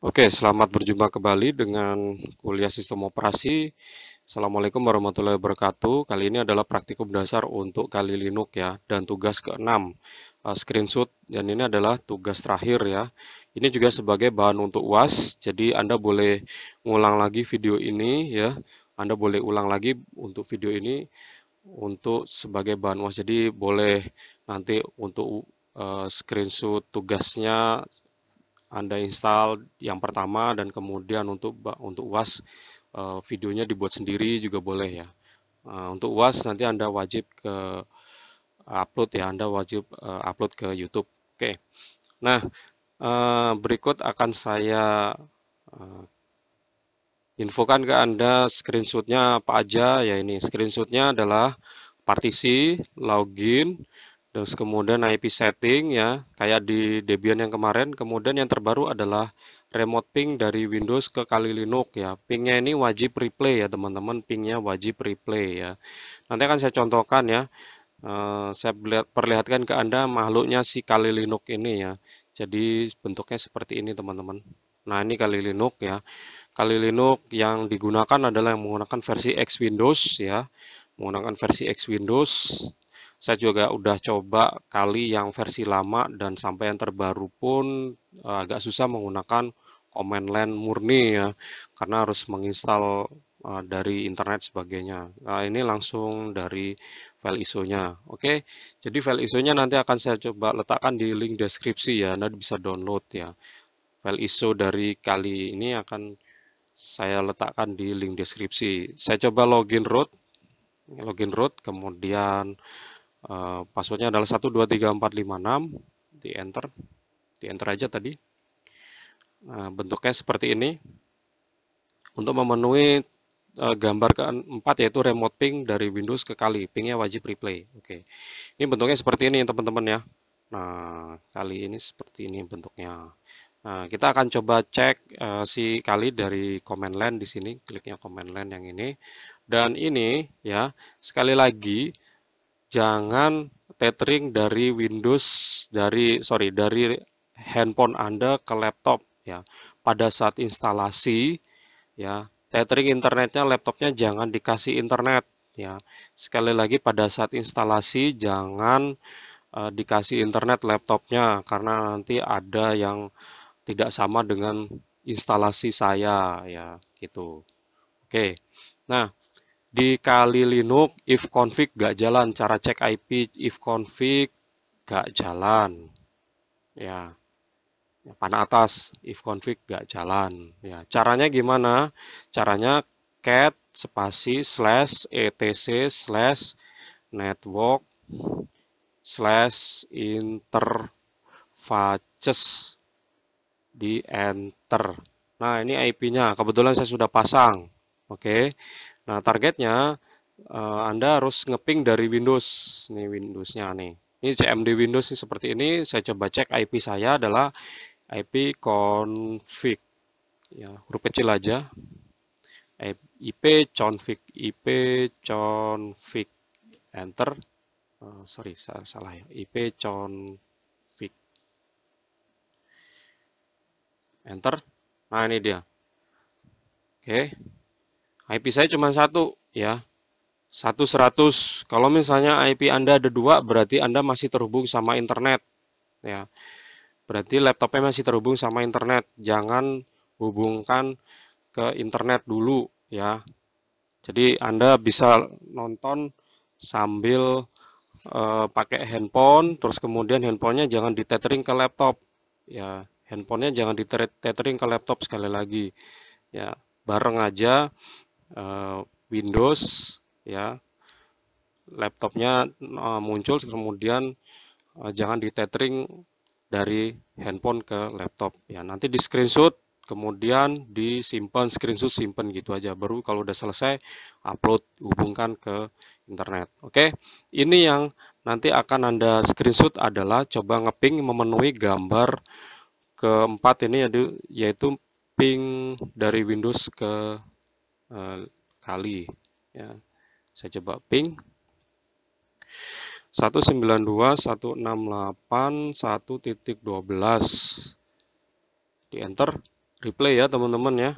Oke, selamat berjumpa kembali dengan kuliah sistem operasi. Assalamualaikum warahmatullahi wabarakatuh. Kali ini adalah praktikum dasar untuk Kali Linux ya, dan tugas ke-6, eh, screenshot, dan ini adalah tugas terakhir ya. Ini juga sebagai bahan untuk UAS, jadi Anda boleh ngulang lagi video ini ya, Anda boleh ulang lagi untuk video ini untuk sebagai bahan UAS, jadi boleh nanti untuk eh, screenshot tugasnya anda install yang pertama dan kemudian untuk untuk UAS eh, videonya dibuat sendiri juga boleh ya. Eh, untuk UAS nanti Anda wajib ke eh, upload ya, Anda wajib upload ke YouTube. Oke. Nah, berikut akan saya infokan ke Anda screenshotnya apa aja ya ini. Screenshotnya adalah partisi, login, Terus kemudian IP setting ya, kayak di Debian yang kemarin. Kemudian yang terbaru adalah remote ping dari Windows ke kali Linux ya. Pingnya ini wajib replay ya teman-teman, pingnya wajib replay ya. Nanti akan saya contohkan ya. Eh, saya perlihatkan ke Anda makhluknya si kali Linux ini ya. Jadi bentuknya seperti ini teman-teman. Nah ini kali Linux ya. Kali Linux yang digunakan adalah yang menggunakan versi X Windows ya. Menggunakan versi X Windows saya juga udah coba kali yang versi lama dan sampai yang terbaru pun uh, agak susah menggunakan command line murni ya karena harus menginstal eh, dari internet sebagainya nah, ini langsung dari file ISO-nya oke jadi file ISO-nya nanti akan saya coba letakkan di link deskripsi ya Anda bisa download ya file ISO dari kali ini akan saya letakkan di link deskripsi saya coba login root login root kemudian Eh, passwordnya adalah 123456 di enter di enter aja tadi eh, bentuknya seperti ini untuk memenuhi eh, gambar keempat yaitu remote ping dari Windows ke kali pingnya wajib replay oke ini bentuknya seperti ini teman-teman ya nah kali ini seperti ini bentuknya nah, kita akan coba cek uh, si kali dari command line di sini kliknya command line yang ini dan ini ya sekali lagi jangan tethering dari Windows dari sorry dari handphone Anda ke laptop ya. Pada saat instalasi ya, tethering internetnya laptopnya jangan dikasih internet ya. Sekali lagi pada saat instalasi jangan uh, dikasih internet laptopnya karena nanti ada yang tidak sama dengan instalasi saya ya gitu. Oke. Nah, di kali Linux if config gak jalan cara cek IP if config gak jalan ya panah atas if config gak jalan ya caranya gimana caranya cat spasi slash etc slash network slash interfaces di enter nah ini IP nya kebetulan saya sudah pasang oke okay. Nah, targetnya uh, Anda harus ngeping dari Windows. Nih Windows-nya nih. Ini CMD Windows nih seperti ini. Saya coba cek IP saya adalah IP config. Ya, huruf kecil aja. IP config, IP config. Enter. Uh, sorry, salah, salah ya. IP config. Enter. Nah, ini dia. Oke. IP saya cuma satu ya. satu seratus. Kalau misalnya IP Anda ada dua, berarti Anda masih terhubung sama internet. Ya. Berarti laptopnya masih terhubung sama internet. Jangan hubungkan ke internet dulu ya. Jadi Anda bisa nonton sambil e, pakai handphone, terus kemudian handphonenya jangan ditethering ke laptop. Ya, handphonenya jangan ditethering ke laptop sekali lagi. Ya, bareng aja uh, Windows ya laptopnya uh, muncul kemudian uh, jangan di tethering dari handphone ke laptop ya nanti di screenshot kemudian disimpan screenshot simpan gitu aja baru kalau udah selesai upload hubungkan ke internet oke okay? ini yang nanti akan anda screenshot adalah coba ngeping memenuhi gambar keempat ini yaitu ping dari Windows ke Eh, kali ya saya coba ping 192.168.1.12 di enter replay ya teman-teman ya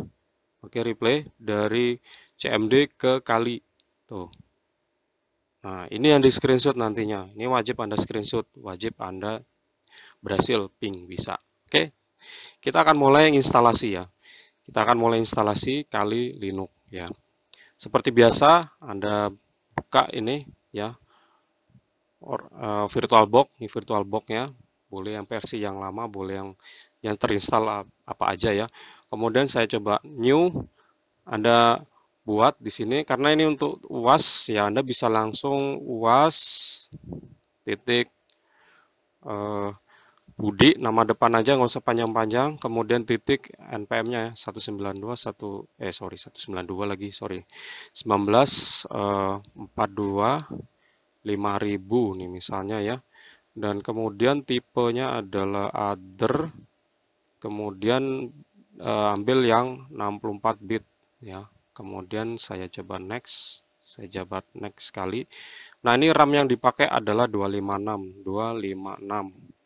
oke replay dari CMD ke kali tuh nah ini yang di screenshot nantinya ini wajib anda screenshot wajib anda berhasil ping bisa oke kita akan mulai instalasi ya kita akan mulai instalasi kali Linux ya seperti biasa anda buka ini ya or, uh, virtual box ini virtual box ya boleh yang versi yang lama boleh yang yang terinstall apa aja ya kemudian saya coba new anda buat di sini karena ini untuk uas ya anda bisa langsung uas titik uh, Budi, nama depan aja nggak usah panjang-panjang, kemudian titik NPM-nya 192 1 eh sorry 192 lagi, sorry. 19 eh, 42 5000 nih misalnya ya. Dan kemudian tipenya adalah other kemudian eh, ambil yang 64 bit ya. Kemudian saya coba next, saya jabat next sekali. Nah, ini RAM yang dipakai adalah 256, 256.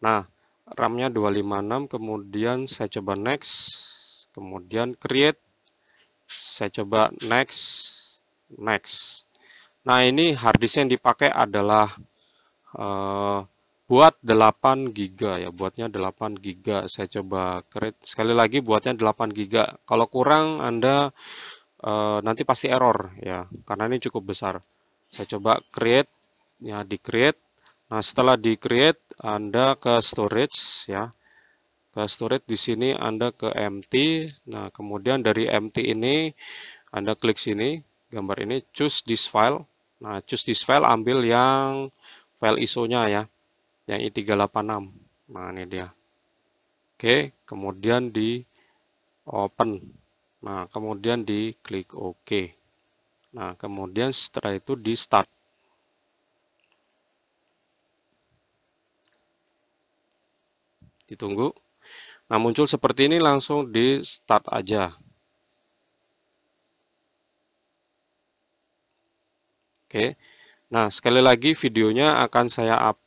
Nah, RAM-nya 256, kemudian saya coba next, kemudian create, saya coba next, next. Nah, ini harddisk yang dipakai adalah uh, buat 8 GB ya, buatnya 8 GB. Saya coba create sekali lagi buatnya 8 GB. Kalau kurang Anda uh, nanti pasti error ya, karena ini cukup besar. Saya coba create ya, di create Nah, setelah di create Anda ke storage ya. Ke storage di sini Anda ke empty. Nah, kemudian dari empty ini Anda klik sini gambar ini choose this file. Nah, choose this file ambil yang file ISO-nya ya. Yang i386. Nah, ini dia. Oke, kemudian di open. Nah, kemudian di klik OK. Nah, kemudian setelah itu di start. ditunggu. Nah, muncul seperti ini langsung di start aja. Oke. Nah, sekali lagi videonya akan saya up,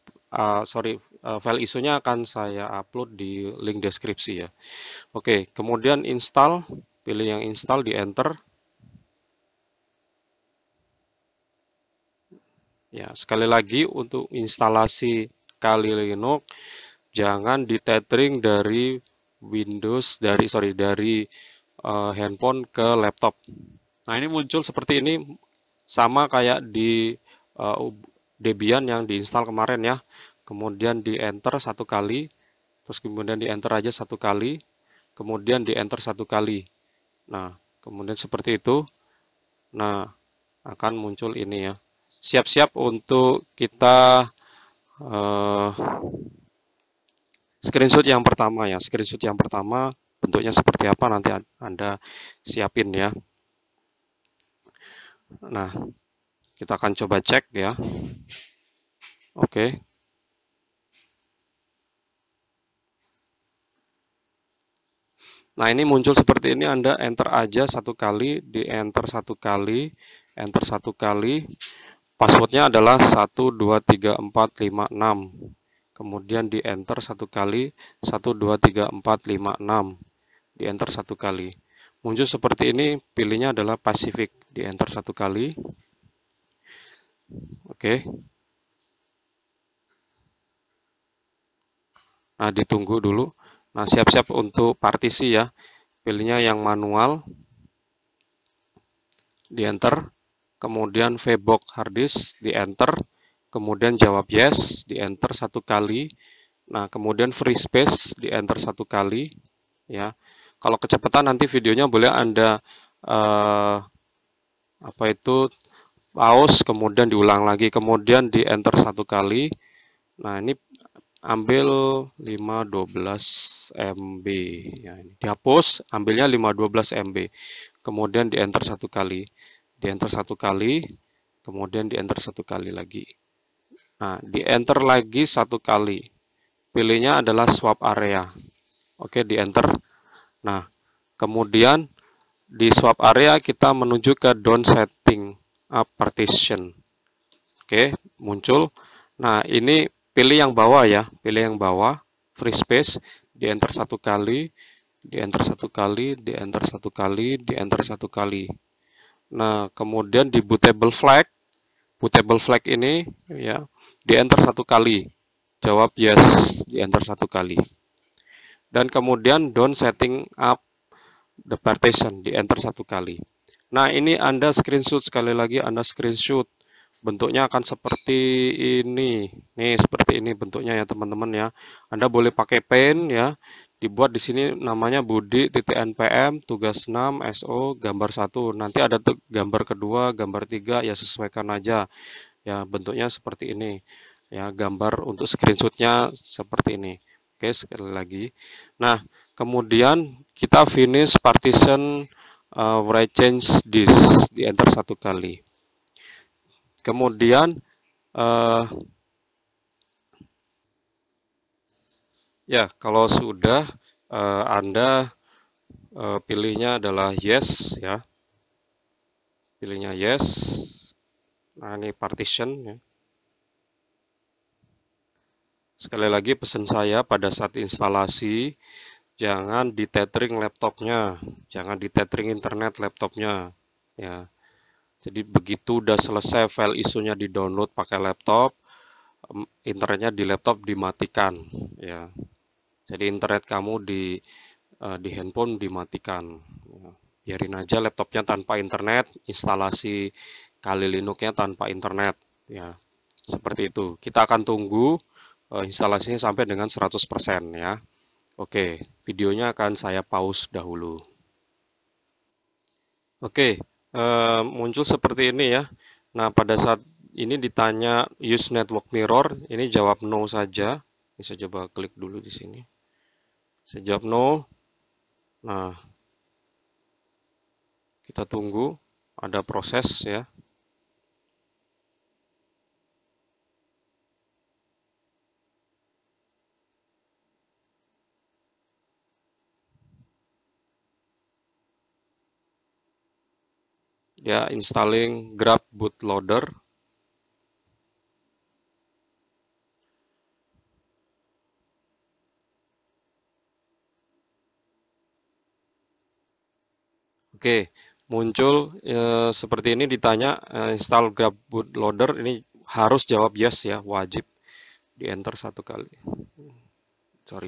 uh, sorry, uh, file isunya akan saya upload di link deskripsi ya. Oke, kemudian install, pilih yang install di enter. Ya, sekali lagi untuk instalasi Kali Linux jangan di tethering dari Windows dari sorry dari uh, handphone ke laptop. Nah ini muncul seperti ini sama kayak di uh, Debian yang diinstal kemarin ya. Kemudian di enter satu kali, terus kemudian di enter aja satu kali, kemudian di enter satu kali. Nah kemudian seperti itu. Nah akan muncul ini ya. Siap-siap untuk kita uh, Screenshot yang pertama ya, screenshot yang pertama bentuknya seperti apa nanti Anda siapin ya. Nah, kita akan coba cek ya. Oke. Nah, ini muncul seperti ini Anda enter aja satu kali, di enter satu kali, enter satu kali. Passwordnya adalah enam kemudian di enter satu kali satu dua tiga empat lima enam di enter satu kali muncul seperti ini pilihnya adalah Pacific di enter satu kali oke nah ditunggu dulu nah siap-siap untuk partisi ya pilihnya yang manual di enter kemudian vbox harddisk di enter kemudian jawab yes, di enter satu kali. Nah, kemudian free space di enter satu kali, ya. Kalau kecepatan nanti videonya boleh Anda eh, apa itu pause kemudian diulang lagi, kemudian di enter satu kali. Nah, ini ambil 512 MB ya ini. Dihapus, ambilnya 512 MB. Kemudian di enter satu kali. Di enter satu kali, kemudian di enter satu kali lagi. Nah, di enter lagi satu kali. Pilihnya adalah swap area. Oke, di enter. Nah, kemudian di swap area kita menuju ke down setting uh, partition. Oke, muncul. Nah, ini pilih yang bawah ya, pilih yang bawah, free space, di enter satu kali, di enter satu kali, di enter satu kali, di enter satu kali. Nah, kemudian di bootable flag, bootable flag ini ya di enter satu kali. Jawab yes, di enter satu kali. Dan kemudian don't setting up the partition, di enter satu kali. Nah, ini Anda screenshot sekali lagi Anda screenshot. Bentuknya akan seperti ini. Nih, seperti ini bentuknya ya, teman-teman ya. Anda boleh pakai pen ya dibuat di sini namanya Budi titik NPM tugas 6 SO gambar satu. nanti ada gambar kedua gambar tiga, ya sesuaikan aja ya bentuknya seperti ini ya gambar untuk screenshotnya seperti ini oke sekali lagi nah kemudian kita finish partition uh, write change this di enter satu kali kemudian uh, ya kalau sudah uh, anda uh, pilihnya adalah yes ya pilihnya yes nah, ini partition ya. sekali lagi pesan saya pada saat instalasi jangan di tethering laptopnya jangan di tethering internet laptopnya ya jadi begitu udah selesai file isunya di download pakai laptop internetnya di laptop dimatikan ya jadi internet kamu di e, di handphone dimatikan ya. biarin aja laptopnya tanpa internet instalasi kali Linuxnya tanpa internet ya seperti itu kita akan tunggu uh, instalasinya sampai dengan 100% ya Oke videonya akan saya pause dahulu Oke uh, muncul seperti ini ya Nah pada saat ini ditanya use network mirror ini jawab no saja bisa coba klik dulu di sini saya jawab no nah kita tunggu ada proses ya ya installing Grab bootloader Oke, muncul e, seperti ini ditanya e, install Grab bootloader ini harus jawab yes ya, wajib di enter satu kali. Sorry.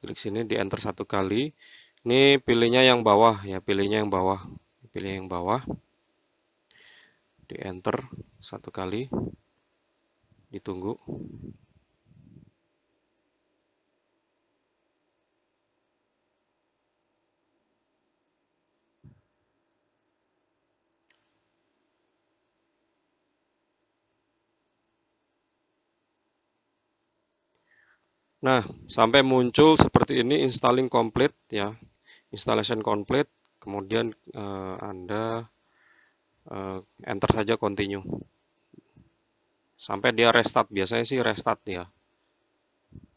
Klik sini di enter satu kali. Ini pilihnya yang bawah ya, pilihnya yang bawah pilih yang bawah, di enter satu kali, ditunggu. Nah, sampai muncul seperti ini installing complete ya. Installation complete kemudian uh, Anda uh, enter saja continue sampai dia restart biasanya sih restart ya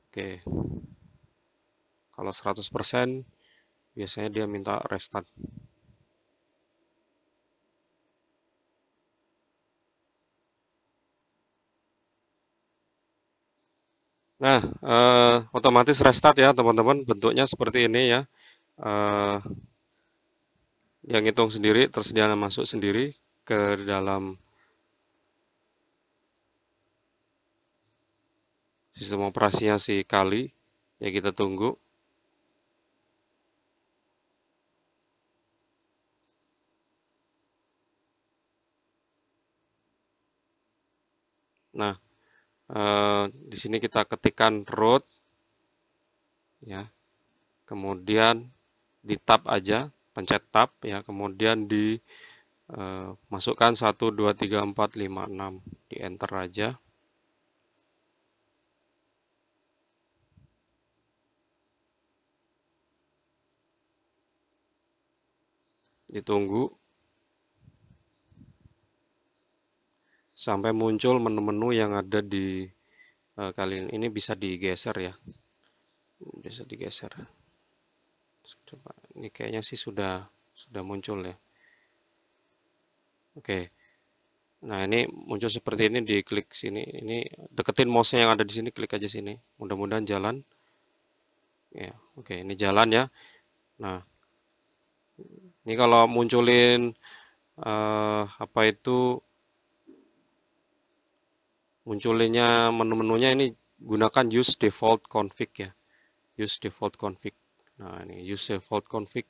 oke kalau 100% biasanya dia minta restart Nah, eh, otomatis restart ya teman-teman, bentuknya seperti ini ya. Eh, yang hitung sendiri tersedia masuk sendiri ke dalam sistem operasinya si kali ya kita tunggu nah eh, di sini kita ketikkan root ya kemudian di tab aja pencet tab ya kemudian di eh, masukkan 1 2 3 4 5 6 di enter aja ditunggu sampai muncul menu-menu yang ada di eh, kalian ini bisa digeser ya bisa digeser coba ini kayaknya sih sudah sudah muncul ya oke nah ini muncul seperti ini di klik sini ini deketin mouse yang ada di sini klik aja sini mudah-mudahan jalan ya oke ini jalan ya nah ini kalau munculin uh, apa itu munculinnya menu-menunya ini gunakan use default config ya use default config Nah, ini use default config.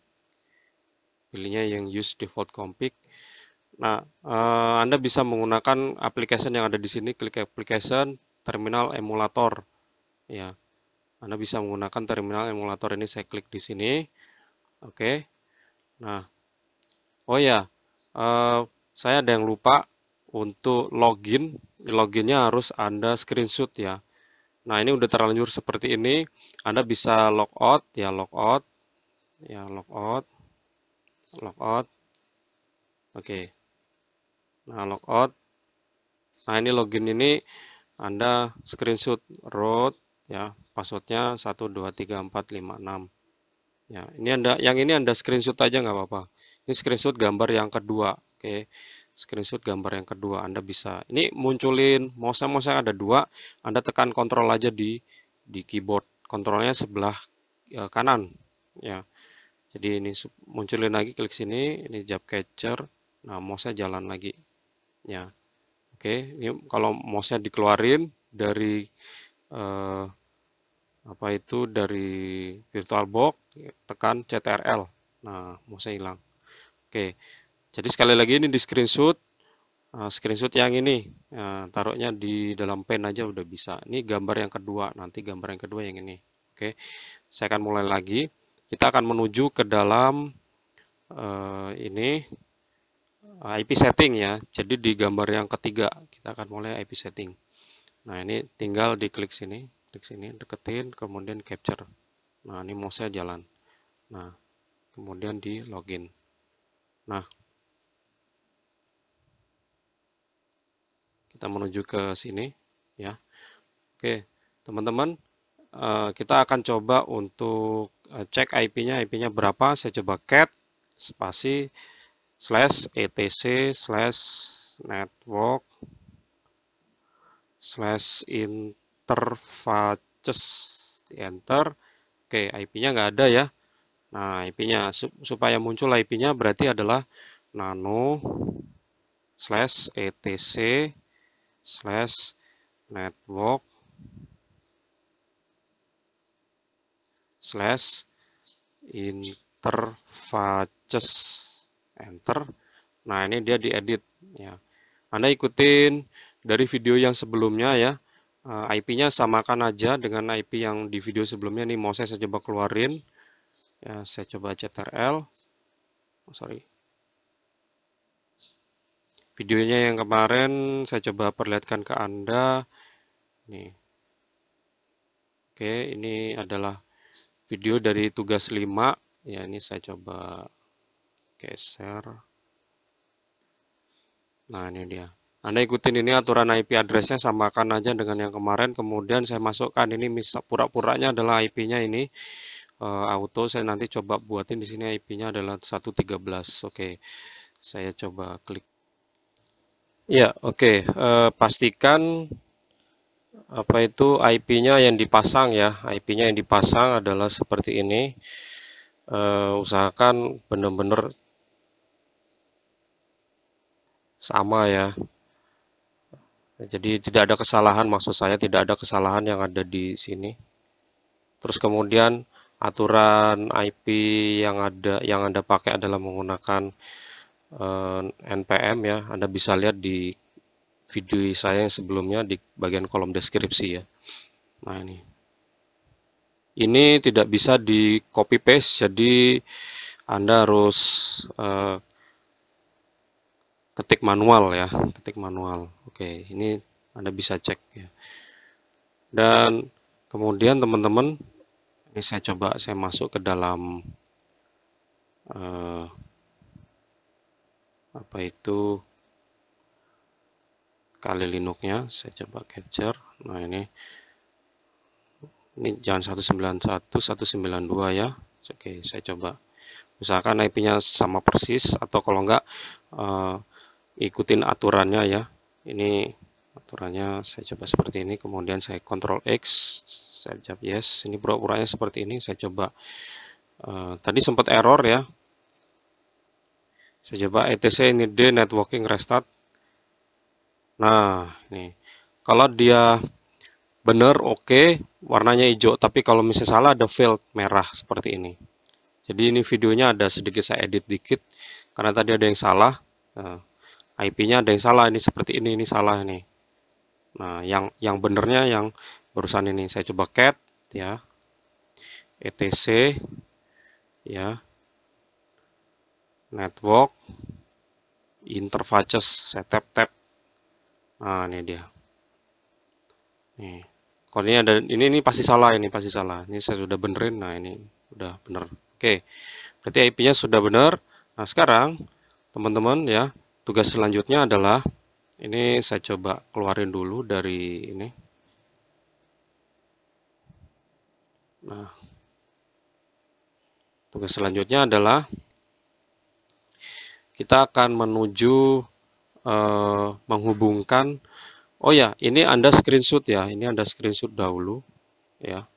Pilihnya yang use default config. Nah, eh, Anda bisa menggunakan application yang ada di sini, klik application, terminal emulator. Ya. Anda bisa menggunakan terminal emulator ini, saya klik di sini. Oke. Nah, oh ya, eh, saya ada yang lupa untuk login. Loginnya harus Anda screenshot ya. Nah, ini udah terlanjur seperti ini. Anda bisa log out ya log out ya log out log out oke okay. nah log out nah ini login ini Anda screenshot root ya passwordnya 123456 ya ini Anda yang ini Anda screenshot aja nggak apa-apa ini screenshot gambar yang kedua oke okay screenshot gambar yang kedua Anda bisa ini munculin mouse-nya mouse, ada dua Anda tekan kontrol aja di di keyboard kontrolnya sebelah e, kanan ya jadi ini munculin lagi klik sini ini job catcher nah mouse nya jalan lagi ya oke ini kalau mouse nya dikeluarin dari eh, apa itu dari virtual box, tekan CTRL nah mouse nya hilang oke jadi sekali lagi ini di screenshot Eh, screenshot yang ini eh, taruhnya di dalam pen aja udah bisa ini gambar yang kedua nanti gambar yang kedua yang ini oke saya akan mulai lagi kita akan menuju ke dalam uh, ini IP setting ya jadi di gambar yang ketiga kita akan mulai IP setting nah ini tinggal diklik sini klik sini deketin kemudian capture nah ini mouse jalan nah kemudian di login nah Kita menuju ke sini ya. Oke, teman-teman, eh, kita akan coba untuk eh, cek IP-nya, IP-nya berapa. Saya coba cat spasi slash etc slash network slash interfaces enter oke IP-nya nggak ada ya nah IP-nya supaya muncul IP-nya berarti adalah nano slash etc slash network slash interfaces enter nah ini dia diedit ya Anda ikutin dari video yang sebelumnya ya eh, IP-nya samakan aja dengan IP yang di video sebelumnya nih mau saya, coba keluarin ya saya coba CTRL oh, sorry videonya yang kemarin saya coba perlihatkan ke Anda. Nih. Oke, ini adalah video dari tugas 5. Ya, ini saya coba geser. Nah, ini dia. Anda ikutin ini aturan IP address-nya samakan aja dengan yang kemarin. Kemudian saya masukkan ini misal pura-puranya adalah IP-nya ini eh, auto. Saya nanti coba buatin di sini IP-nya adalah 113. Oke. Saya coba klik Ya, oke. Okay. Uh, eh, pastikan apa itu IP-nya yang dipasang ya. IP-nya yang dipasang adalah seperti ini. Uh, usahakan benar-benar sama ya. Jadi tidak ada kesalahan maksud saya tidak ada kesalahan yang ada di sini. Terus kemudian aturan IP yang ada yang Anda pakai adalah menggunakan Eh, NPM ya Anda bisa lihat di video saya yang sebelumnya di bagian kolom deskripsi ya nah ini ini tidak bisa di copy paste jadi Anda harus eh, ketik manual ya ketik manual oke ini Anda bisa cek ya dan kemudian teman-teman ini saya coba saya masuk ke dalam eh, apa itu kali Linuxnya saya coba capture nah ini ini jangan 191 192 ya oke saya coba misalkan IP-nya sama persis atau kalau enggak uh, ikutin aturannya ya ini aturannya saya coba seperti ini kemudian saya kontrol X saya jawab yes ini pura-puranya seperti ini saya coba uh, tadi sempat error ya saya coba etc ini D networking restart. Nah, ini. Kalau dia benar oke, okay, warnanya hijau, tapi kalau misalnya salah ada field merah seperti ini. Jadi ini videonya ada sedikit saya edit dikit karena tadi ada yang salah. Nah, IP-nya ada yang salah ini seperti ini, ini salah nih. Nah, yang yang benernya yang barusan ini saya coba cat ya. etc ya network interfaces setup tab, nah ini dia nih kalau ini ada ini ini pasti salah ini pasti salah ini saya sudah benerin nah ini udah bener oke berarti IP nya sudah bener nah sekarang teman-teman ya tugas selanjutnya adalah ini saya coba keluarin dulu dari ini nah tugas selanjutnya adalah kita akan menuju e, menghubungkan oh ya ini anda screenshot ya ini anda screenshot dahulu ya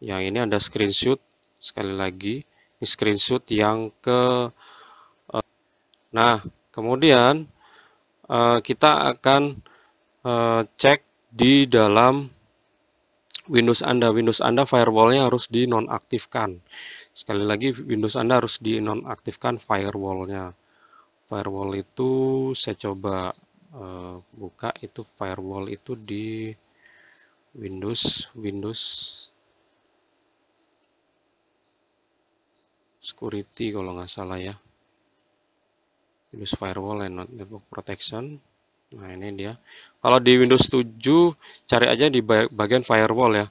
yang ini anda screenshot sekali lagi ini screenshot yang ke e, nah kemudian e, kita akan e, cek di dalam Windows Anda Windows Anda firewallnya harus dinonaktifkan Sekali lagi Windows Anda harus dinonaktifkan firewallnya. Firewall itu saya coba uh, buka itu firewall itu di Windows Windows security kalau nggak salah ya. Windows firewall and network protection. Nah, ini dia. Kalau di Windows 7 cari aja di bagian firewall ya.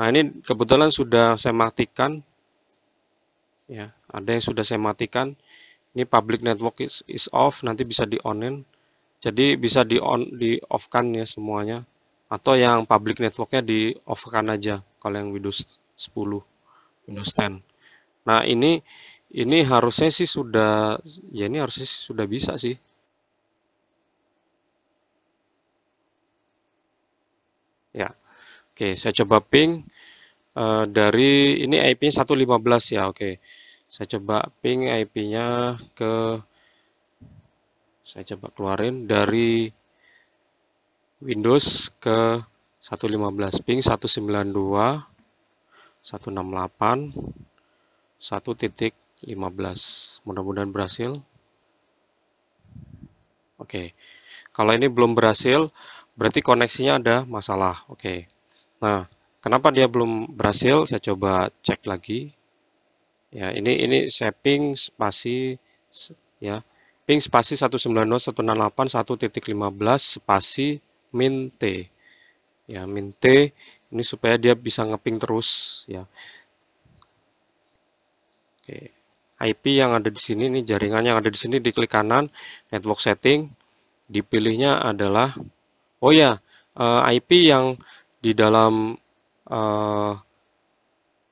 Nah, ini kebetulan sudah saya matikan ya ada yang sudah saya matikan ini public network is, is off nanti bisa di -in. jadi bisa di on di off kan ya semuanya atau yang public networknya di off kan aja kalau yang Windows 10 Windows 10 nah ini ini harusnya sih sudah ya ini harusnya sih sudah bisa sih ya Oke, saya coba ping. Eh, dari ini IP-nya 115 ya. Oke. Okay. Saya coba ping IP-nya ke saya coba keluarin dari Windows ke 115 ping 192 168 1.15. Mudah-mudahan berhasil. Oke. Okay. Kalau ini belum berhasil, berarti koneksinya ada masalah. Oke. Okay. Nah, Kenapa dia belum berhasil? Saya coba cek lagi. Ya, ini ini saya ping spasi ya. Ping spasi 190.168.1.15 spasi min T. Ya, min T ini supaya dia bisa ngeping terus ya. Oke. IP yang ada di sini ini jaringannya yang ada di sini diklik kanan network setting dipilihnya adalah oh ya, eh, IP yang di dalam uh,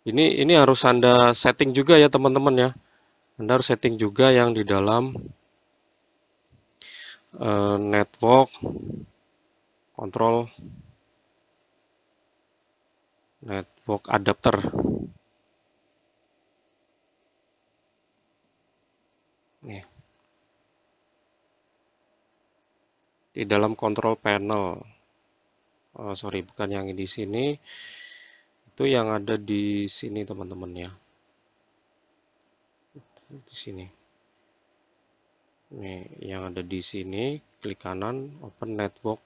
ini ini harus anda setting juga ya teman-teman ya anda harus setting juga yang di dalam uh, network control network adapter nih di dalam control panel oh, sorry bukan yang di sini itu yang ada di sini teman-teman ya di sini nih yang ada di sini klik kanan open network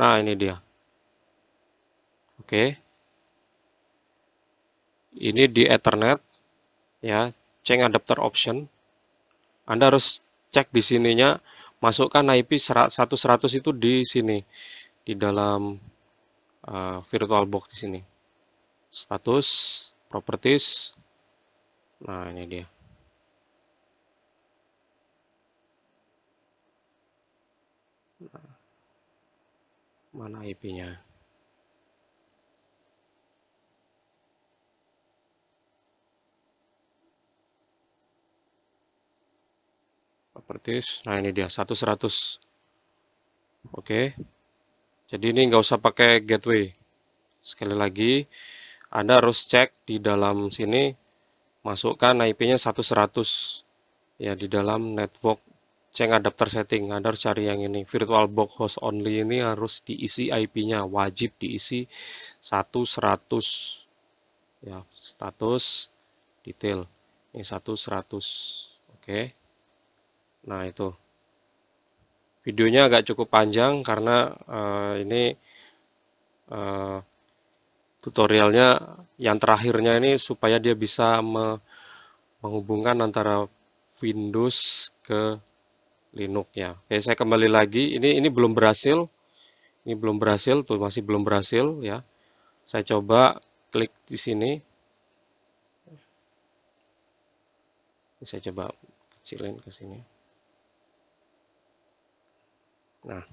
nah ini dia oke ini di ethernet ya change adapter option anda harus cek di sininya masukkan IP 1100 itu di sini di dalam uh, Box di sini. Status, properties. Nah, ini dia. Nah, mana IP-nya? Properties. Nah, ini dia 100 100. Oke. Okay. Jadi ini nggak usah pakai gateway. Sekali lagi, Anda harus cek di dalam sini, masukkan IP-nya 1100. Ya, di dalam network ceng adapter setting. Anda harus cari yang ini. Virtual box host only ini harus diisi IP-nya, wajib diisi 1100. Ya, status detail. Ini 1100. Oke. Nah, itu. Videonya agak cukup panjang karena uh, ini uh, tutorialnya yang terakhirnya ini supaya dia bisa me menghubungkan antara Windows ke Linux ya. Oke, saya kembali lagi. Ini ini belum berhasil. Ini belum berhasil, tuh masih belum berhasil ya. Saya coba klik di sini. Saya coba kecilin ke sini. Nah,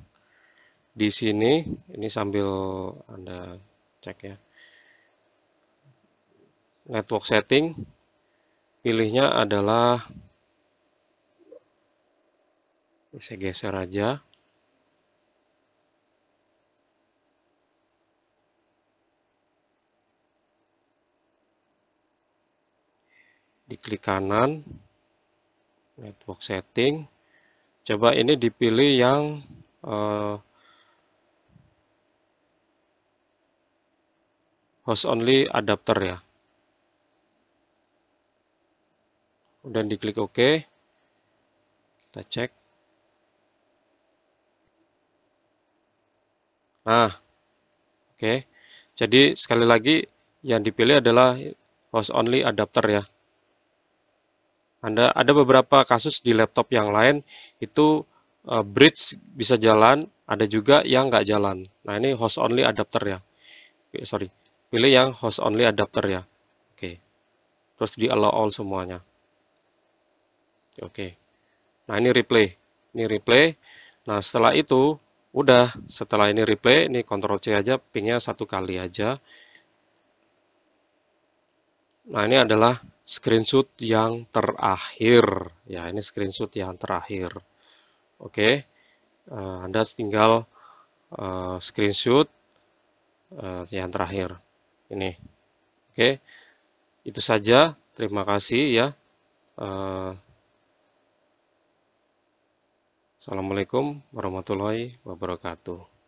di sini ini sambil Anda cek ya. Network setting pilihnya adalah bisa geser aja. Diklik kanan, network setting, coba ini dipilih yang uh, host only adapter ya dan diklik OK kita cek nah oke okay. jadi sekali lagi yang dipilih adalah host only adapter ya anda ada beberapa kasus di laptop yang lain itu uh, bridge bisa jalan, ada juga yang nggak jalan. Nah ini host only adapter ya. Eh, sorry, pilih yang host only adapter ya. Oke, terus di allow all semuanya. Oke, nah ini replay, ini replay. Nah setelah itu udah setelah ini replay, ini control C aja, pingnya satu kali aja. Nah, ini adalah screenshot yang terakhir. Ya, ini screenshot yang terakhir. Oke, okay. Eh, Anda tinggal eh, screenshot eh, yang terakhir. Ini. Oke, itu saja. Terima kasih ya. Assalamualaikum warahmatullahi wabarakatuh.